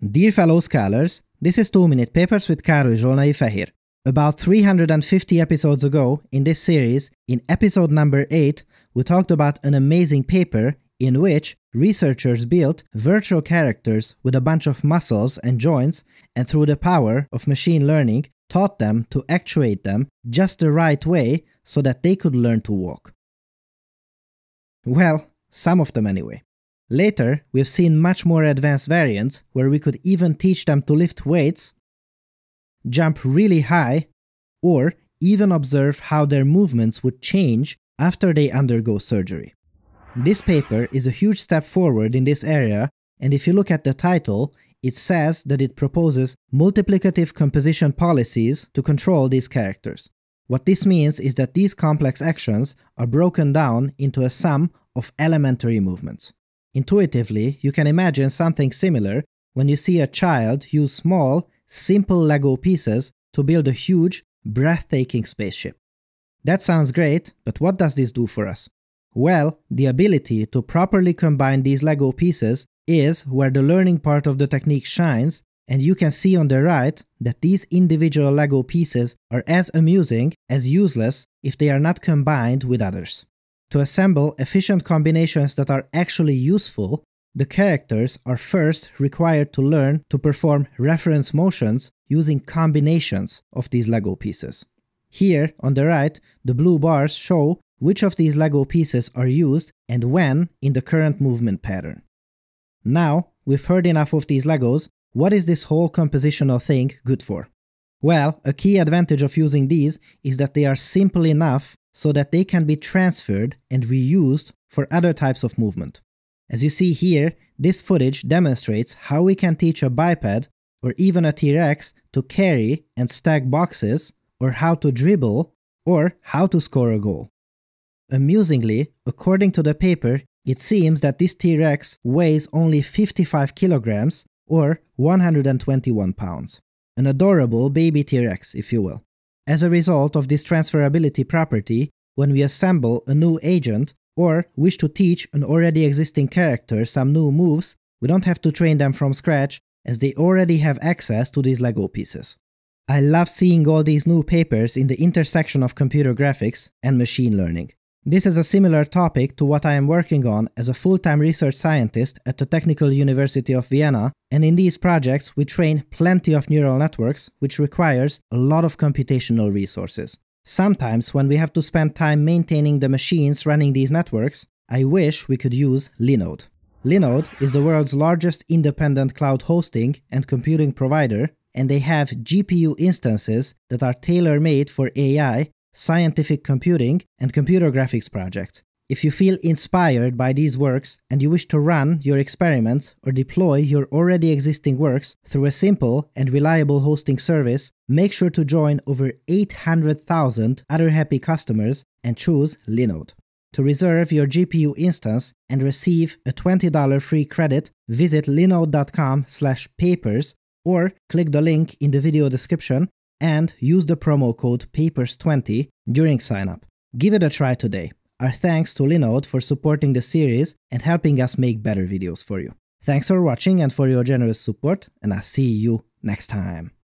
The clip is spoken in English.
Dear fellow scholars, this is 2 Minute Papers with Károly Zsolnai Fehér. About 350 episodes ago in this series, in episode number 8, we talked about an amazing paper in which researchers built virtual characters with a bunch of muscles and joints and through the power of machine learning taught them to actuate them just the right way so that they could learn to walk. Well, some of them anyway. Later, we've seen much more advanced variants where we could even teach them to lift weights, jump really high, or even observe how their movements would change after they undergo surgery. This paper is a huge step forward in this area, and if you look at the title, it says that it proposes multiplicative composition policies to control these characters. What this means is that these complex actions are broken down into a sum of elementary movements. Intuitively, you can imagine something similar when you see a child use small, simple Lego pieces to build a huge, breathtaking spaceship. That sounds great, but what does this do for us? Well, the ability to properly combine these Lego pieces is where the learning part of the technique shines, and you can see on the right that these individual Lego pieces are as amusing as useless if they are not combined with others. To assemble efficient combinations that are actually useful, the characters are first required to learn to perform reference motions using combinations of these LEGO pieces. Here, on the right, the blue bars show which of these LEGO pieces are used and when in the current movement pattern. Now, we've heard enough of these LEGOs, what is this whole compositional thing good for? Well, a key advantage of using these is that they are simple enough so that they can be transferred and reused for other types of movement. As you see here, this footage demonstrates how we can teach a biped or even a T-Rex to carry and stack boxes or how to dribble or how to score a goal. Amusingly, according to the paper, it seems that this T-Rex weighs only 55 kilograms or 121 pounds. An adorable baby T-Rex, if you will as a result of this transferability property when we assemble a new agent or wish to teach an already existing character some new moves, we don't have to train them from scratch as they already have access to these LEGO pieces. I love seeing all these new papers in the intersection of computer graphics and machine learning. This is a similar topic to what I am working on as a full-time research scientist at the Technical University of Vienna, and in these projects we train plenty of neural networks, which requires a lot of computational resources. Sometimes when we have to spend time maintaining the machines running these networks, I wish we could use Linode. Linode is the world's largest independent cloud hosting and computing provider, and they have GPU instances that are tailor-made for AI scientific computing, and computer graphics projects. If you feel inspired by these works and you wish to run your experiments or deploy your already existing works through a simple and reliable hosting service, make sure to join over 800,000 other happy customers and choose Linode. To reserve your GPU instance and receive a $20 free credit, visit linode.com/papers or click the link in the video description and use the promo code PAPERS20 during signup. Give it a try today. Our thanks to Linode for supporting the series and helping us make better videos for you. Thanks for watching and for your generous support, and I'll see you next time.